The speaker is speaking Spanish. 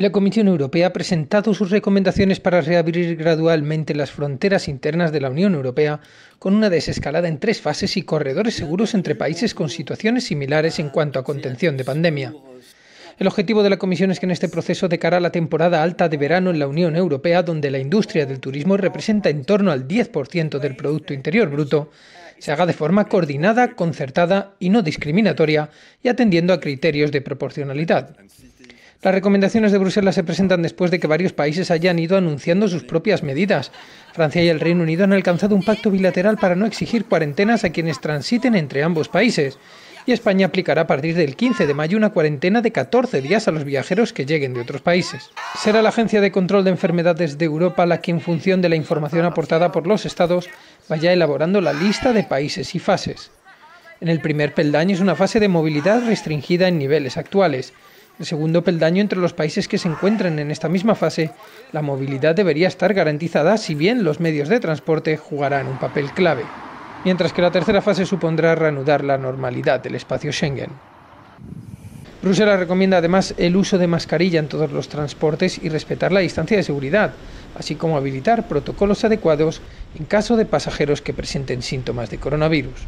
La Comisión Europea ha presentado sus recomendaciones para reabrir gradualmente las fronteras internas de la Unión Europea con una desescalada en tres fases y corredores seguros entre países con situaciones similares en cuanto a contención de pandemia. El objetivo de la Comisión es que en este proceso de cara a la temporada alta de verano en la Unión Europea, donde la industria del turismo representa en torno al 10% del Producto Interior Bruto, se haga de forma coordinada, concertada y no discriminatoria y atendiendo a criterios de proporcionalidad. Las recomendaciones de Bruselas se presentan después de que varios países hayan ido anunciando sus propias medidas. Francia y el Reino Unido han alcanzado un pacto bilateral para no exigir cuarentenas a quienes transiten entre ambos países. Y España aplicará a partir del 15 de mayo una cuarentena de 14 días a los viajeros que lleguen de otros países. Será la Agencia de Control de Enfermedades de Europa la que, en función de la información aportada por los estados, vaya elaborando la lista de países y fases. En el primer peldaño es una fase de movilidad restringida en niveles actuales segundo peldaño entre los países que se encuentran en esta misma fase, la movilidad debería estar garantizada si bien los medios de transporte jugarán un papel clave, mientras que la tercera fase supondrá reanudar la normalidad del espacio Schengen. Bruselas recomienda además el uso de mascarilla en todos los transportes y respetar la distancia de seguridad, así como habilitar protocolos adecuados en caso de pasajeros que presenten síntomas de coronavirus.